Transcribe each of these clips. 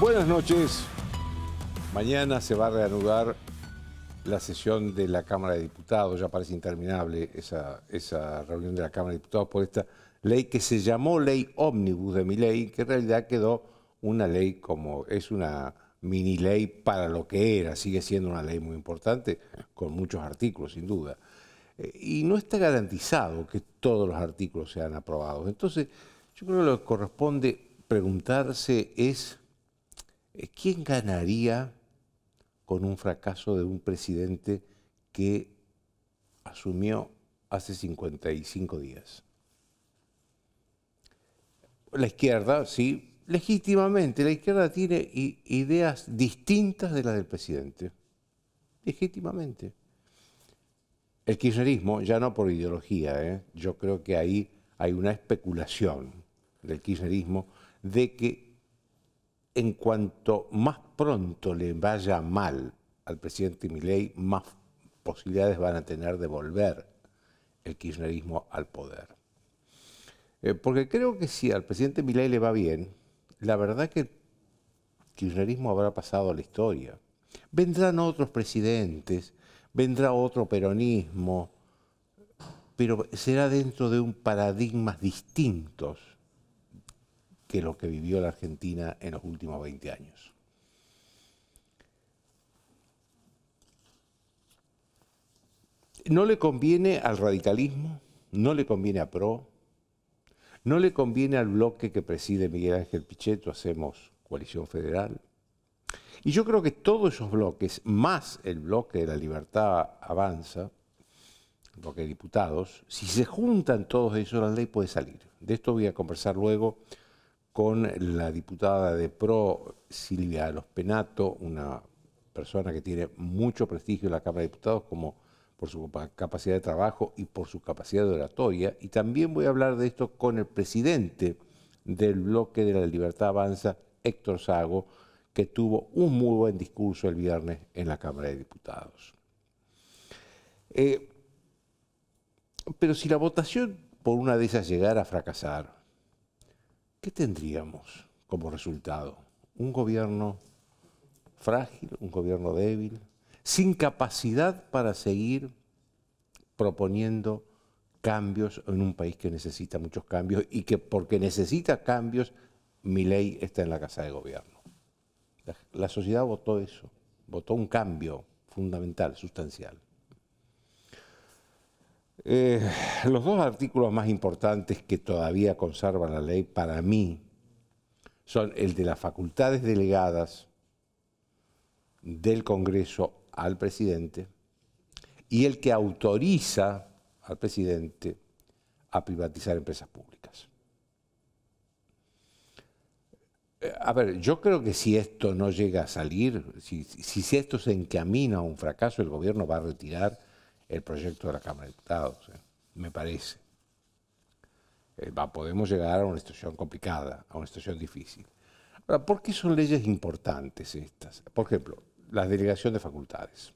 Buenas noches. Mañana se va a reanudar la sesión de la Cámara de Diputados. Ya parece interminable esa, esa reunión de la Cámara de Diputados por esta ley que se llamó Ley Ómnibus de mi ley, que en realidad quedó una ley como es una mini ley para lo que era. Sigue siendo una ley muy importante, con muchos artículos, sin duda. Eh, y no está garantizado que todos los artículos sean aprobados. Entonces, yo creo que lo que corresponde preguntarse es eh, ¿Quién ganaría con un fracaso de un presidente que asumió hace 55 días? La izquierda, sí, legítimamente, la izquierda tiene ideas distintas de las del presidente. Legítimamente. El kirchnerismo, ya no por ideología, ¿eh? yo creo que ahí hay una especulación del kirchnerismo de que en cuanto más pronto le vaya mal al presidente Milei, más posibilidades van a tener de volver el kirchnerismo al poder. Eh, porque creo que si al presidente Milei le va bien, la verdad que el kirchnerismo habrá pasado a la historia. Vendrán otros presidentes, vendrá otro peronismo, pero será dentro de un paradigma distintos que lo que vivió la Argentina en los últimos 20 años. No le conviene al radicalismo, no le conviene a PRO, no le conviene al bloque que preside Miguel Ángel Pichetto, hacemos coalición federal. Y yo creo que todos esos bloques, más el bloque de la libertad avanza, el bloque de diputados, si se juntan todos ellos, la ley puede salir. De esto voy a conversar luego con la diputada de PRO, Silvia Penato, una persona que tiene mucho prestigio en la Cámara de Diputados como por su capacidad de trabajo y por su capacidad de oratoria. Y también voy a hablar de esto con el presidente del bloque de la Libertad Avanza, Héctor Sago, que tuvo un muy buen discurso el viernes en la Cámara de Diputados. Eh, pero si la votación por una de esas llegara a fracasar, ¿qué tendríamos como resultado? Un gobierno frágil, un gobierno débil, sin capacidad para seguir proponiendo cambios en un país que necesita muchos cambios y que porque necesita cambios, mi ley está en la casa de gobierno. La, sociedad votó eso, votó un cambio fundamental, sustancial. Eh, los dos artículos más importantes que todavía conserva la ley para mí son el de las facultades delegadas del Congreso al presidente y el que autoriza al presidente a privatizar empresas públicas. Eh, a ver, yo creo que si esto no llega a salir, si, si esto se encamina a un fracaso, el gobierno va a retirar el proyecto de la Cámara de Diputados, eh, me parece. Eh, podemos llegar a una situación complicada, a una situación difícil. Ahora, ¿por qué son leyes importantes estas? Por ejemplo, la delegación de facultades.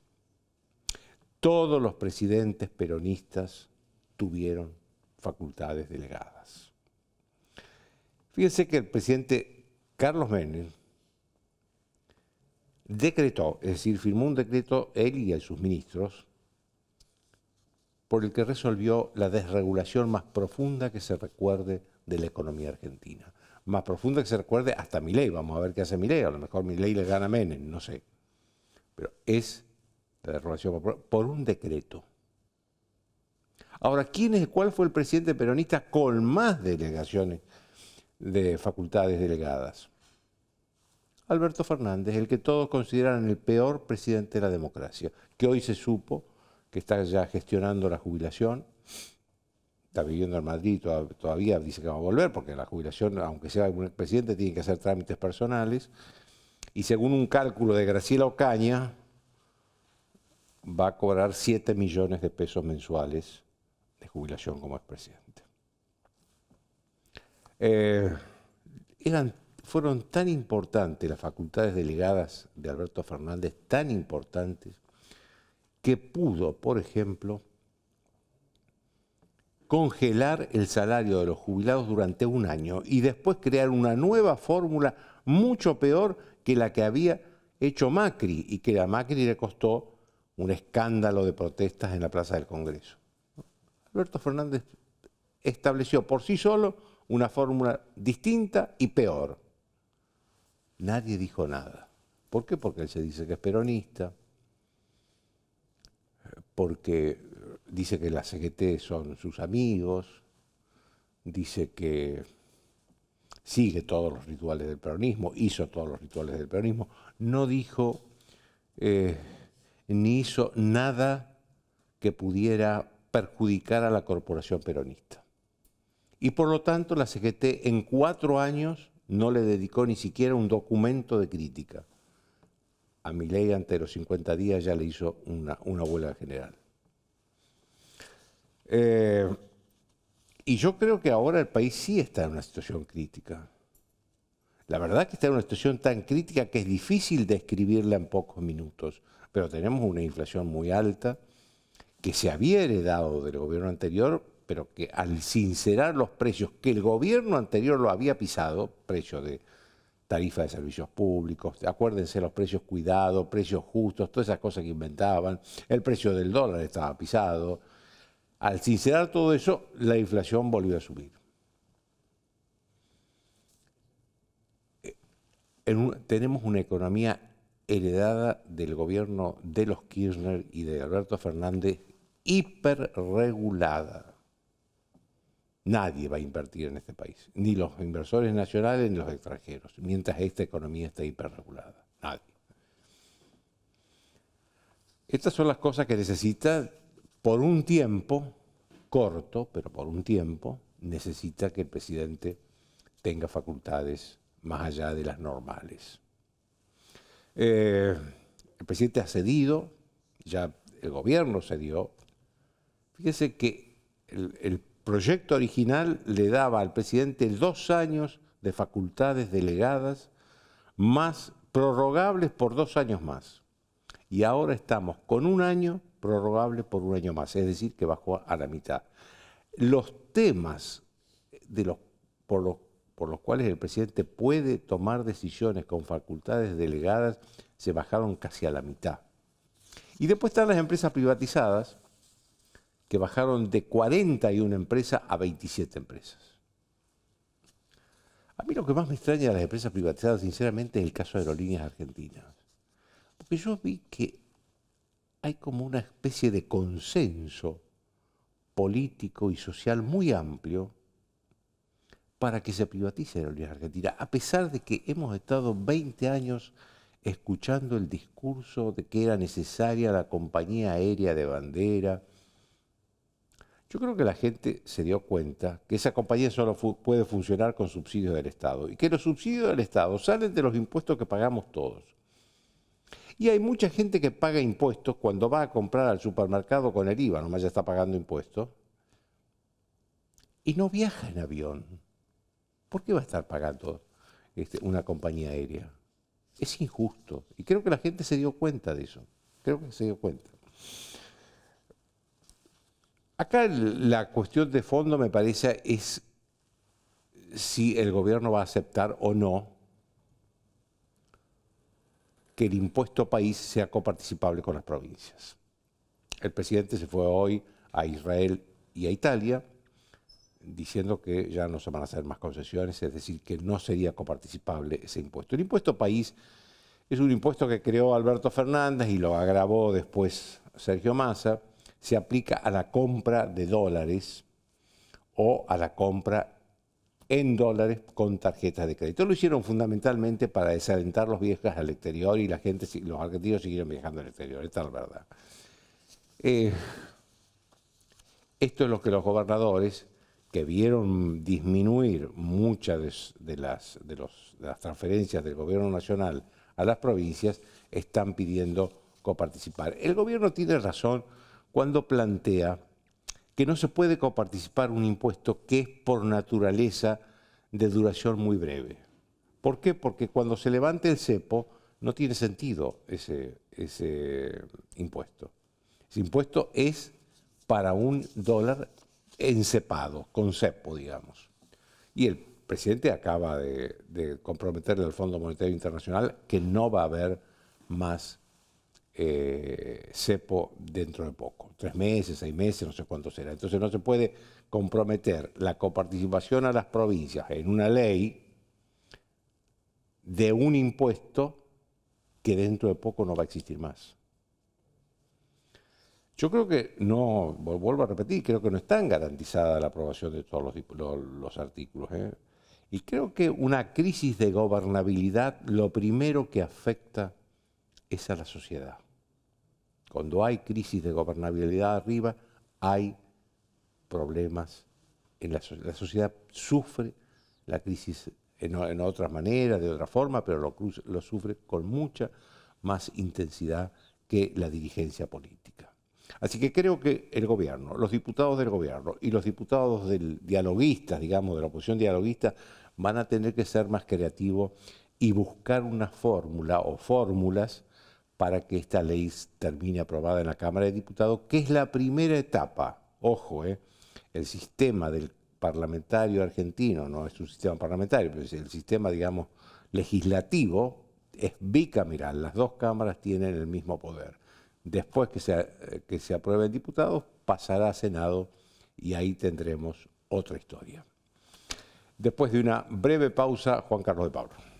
Todos los presidentes peronistas tuvieron facultades delegadas. Fíjense que el presidente Carlos Menem decretó, es decir, firmó un decreto él y sus ministros, por el que resolvió la desregulación más profunda que se recuerde de la economía argentina. Más profunda que se recuerde hasta Milei, vamos a ver qué hace Milei, a lo mejor Milei le gana a Menem, no sé. Pero es la desregulación por un decreto. Ahora, ¿quién es, ¿cuál fue el presidente peronista con más delegaciones de facultades delegadas? Alberto Fernández, el que todos consideran el peor presidente de la democracia, que hoy se supo que está ya gestionando la jubilación, está viviendo en Madrid todavía dice que va a volver, porque la jubilación, aunque sea un expresidente, tiene que hacer trámites personales. Y según un cálculo de Graciela Ocaña, va a cobrar 7 millones de pesos mensuales de jubilación como expresidente. Eh, eran, fueron tan importantes las facultades delegadas de Alberto Fernández, tan importantes, que pudo, por ejemplo, congelar el salario de los jubilados durante un año y después crear una nueva fórmula mucho peor que la que había hecho Macri y que a Macri le costó un escándalo de protestas en la Plaza del Congreso. Alberto Fernández estableció por sí solo una fórmula distinta y peor. Nadie dijo nada. ¿Por qué? Porque él se dice que es peronista, porque dice que la CGT e son sus amigos, dice que sigue todos los rituales del peronismo, hizo todos los rituales del peronismo, no dijo eh, ni hizo nada que pudiera perjudicar a la corporación peronista. Y por lo tanto la CGT e en cuatro años no le dedicó ni siquiera un documento de crítica a ley ante los 50 días ya le hizo una, huelga general. Eh, y yo creo que ahora el país sí está en una situación crítica. La verdad que está en una situación tan crítica que es difícil describirla en pocos minutos, pero tenemos una inflación muy alta que se había heredado del gobierno anterior, pero que al sincerar los precios que el gobierno anterior lo había pisado, precios de tarifa de servicios públicos, acuérdense los precios cuidados, precios justos, todas esas cosas que inventaban, el precio del dólar estaba pisado. Al sincerar todo eso, la inflación volvió a subir. Eh, tenemos una economía heredada del gobierno de los Kirchner y de Alberto Fernández hiperregulada. Nadie va a invertir en este país, ni los inversores nacionales ni los extranjeros, mientras esta economía esté hiperregulada. Nadie. Estas son las cosas que necesita por un tiempo, corto, pero por un tiempo, necesita que el presidente tenga facultades más allá de las normales. Eh, el presidente ha cedido, ya el gobierno cedió. Fíjese que el, el proyecto original le daba al presidente dos años de facultades delegadas, más prorrogables por dos años más. Y ahora estamos con un año prorrogable por un año más, es decir, que bajó a la mitad. Los temas por, los, por los cuales el presidente puede tomar decisiones con facultades delegadas se bajaron casi a la mitad. Y después están las empresas privatizadas, que bajaron de 41 empresas a 27 empresas. A mí lo que más me extraña de las empresas privatizadas, sinceramente, es el caso de Aerolíneas Argentinas. Porque yo vi que hay como una especie de consenso político y social muy amplio para que se privatice Aerolíneas Argentinas, a pesar de que hemos estado 20 años escuchando el discurso de que era necesaria la compañía aérea de bandera, yo creo que la gente se dio cuenta que esa compañía solo puede funcionar con subsidios del Estado y que los subsidios del Estado salen de los impuestos que pagamos todos. Y hay mucha gente que paga impuestos cuando va a comprar al supermercado con el IVA, nomás ya está pagando impuestos, y no viaja en avión. ¿Por qué va a estar pagando este, una compañía aérea? Es injusto. Y creo que la gente se dio cuenta de eso. Creo que se dio cuenta. Acá la cuestión de fondo me parece es si el gobierno va a aceptar o no que el impuesto país sea coparticipable con las provincias. El presidente se fue hoy a Israel y a Italia diciendo que ya no se van a hacer más concesiones, es decir, que no sería coparticipable ese impuesto. El impuesto país es un impuesto que creó Alberto Fernández y lo agravó después Sergio Massa se aplica a la compra de dólares o a la compra en dólares con tarjetas de crédito. Lo hicieron fundamentalmente para desalentar los viajes al exterior y la gente, los argentinos siguieron viajando al exterior, es tal verdad. Eh, esto es lo que los gobernadores, que vieron disminuir muchas de, las, de las transferencias del gobierno nacional a las provincias, están pidiendo coparticipar. El gobierno tiene razón cuando plantea que no se puede coparticipar un impuesto que es por naturaleza de duración muy breve. ¿Por qué? Porque cuando se levante el cepo no tiene sentido ese, impuesto. Ese impuesto es para un dólar encepado, con cepo, digamos. Y el presidente acaba de, comprometerle al Fondo Monetario Internacional que no va a haber más eh, cepo dentro de poco tres meses, seis meses, no sé cuánto será. Entonces no se puede comprometer la coparticipación a las provincias en una ley de un impuesto que dentro de poco no va a existir más. Yo creo que no, vuelvo a repetir, creo que no está garantizada la aprobación de todos los, artículos. ¿eh? Y creo que una crisis de gobernabilidad lo primero que afecta es a la sociedad. Cuando hay crisis de gobernabilidad arriba, hay problemas. En la, sociedad. la sociedad sufre la crisis en, otras maneras, de otra forma, pero lo, sufre con mucha más intensidad que la dirigencia política. Así que creo que el gobierno, los diputados del gobierno y los diputados del dialoguista, digamos, de la oposición dialoguista, van a tener que ser más creativos y buscar una fórmula o fórmulas para que esta ley termine aprobada en la Cámara de Diputados, que es la primera etapa. Ojo, eh, el sistema del parlamentario argentino, no es un sistema parlamentario, pero es el sistema, digamos, legislativo, es bicameral, las dos cámaras tienen el mismo poder. Después que se, que se apruebe diputados, pasará a Senado y ahí tendremos otra historia. Después de una breve pausa, Juan Carlos de Pablo.